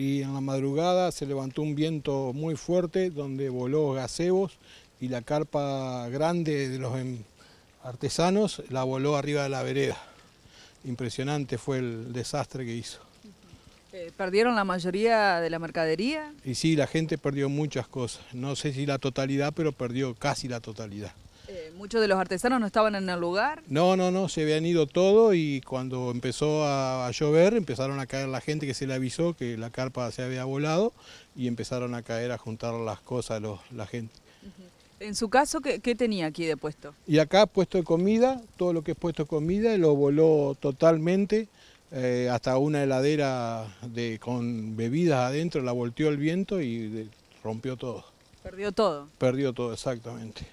Y en la madrugada se levantó un viento muy fuerte donde voló gazebos y la carpa grande de los em, artesanos la voló arriba de la vereda. Impresionante fue el desastre que hizo. Eh, ¿Perdieron la mayoría de la mercadería? Y sí, la gente perdió muchas cosas. No sé si la totalidad, pero perdió casi la totalidad. Eh, ¿Muchos de los artesanos no estaban en el lugar? No, no, no, se habían ido todo y cuando empezó a, llover empezaron a caer la gente que se le avisó que la carpa se había volado y empezaron a caer a juntar las cosas los, la gente. En su caso, ¿qué, tenía aquí de puesto? Y acá puesto de comida, todo lo que es puesto de comida lo voló totalmente, eh, hasta una heladera de, con bebidas adentro la volteó el viento y rompió todo. Perdió todo. Perdió todo, exactamente.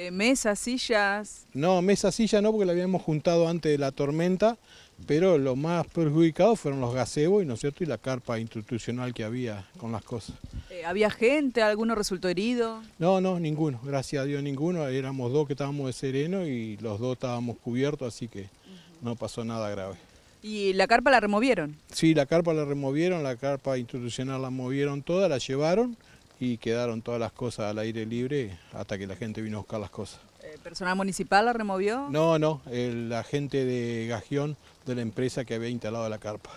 Eh, mesas, sillas. No, mesas, sillas no, porque la habíamos juntado antes de la tormenta, pero lo más perjudicado fueron los gazebos y no es cierto y la carpa institucional que había con las cosas. Eh, ¿Había gente? ¿Alguno resultó herido? No, no, ninguno, gracias a Dios ninguno, éramos dos que estábamos de sereno y los dos estábamos cubiertos, así que no pasó nada grave. ¿Y la carpa la removieron? Sí, la carpa la removieron, la carpa institucional la movieron toda, la llevaron, y quedaron todas las cosas al aire libre hasta que la gente vino a buscar las cosas. Eh, ¿Personal municipal la removió? No, no, el, la gente de Gajión, de la empresa que había instalado la carpa.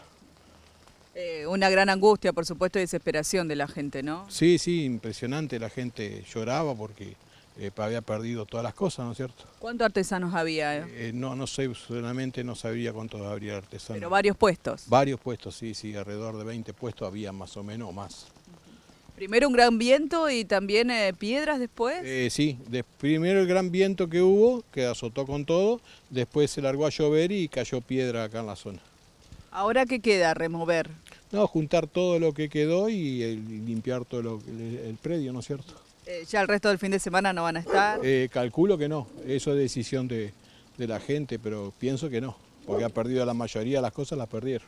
Eh, una gran angustia, por supuesto, y desesperación de la gente, ¿no? Sí, sí, impresionante, la gente lloraba porque eh, había perdido todas las cosas, ¿no es cierto? ¿Cuántos artesanos había? no, no sé, solamente no sabía cuántos habría artesanos. Pero varios puestos. Varios puestos, sí, sí, alrededor de 20 puestos había más o menos o más. Primero un gran viento y también eh, piedras después. Eh, sí, de, primero el gran viento que hubo, que azotó con todo, después se largó a llover y cayó piedra acá en la zona. ¿Ahora qué queda? ¿Remover? No, juntar todo lo que quedó y, eh, limpiar todo el, predio, ¿no es cierto? ¿Ya el resto del fin de semana no van a estar? calculo que no, eso es decisión de, de la gente, pero pienso que no, porque ha perdido la mayoría de las cosas, las perdieron.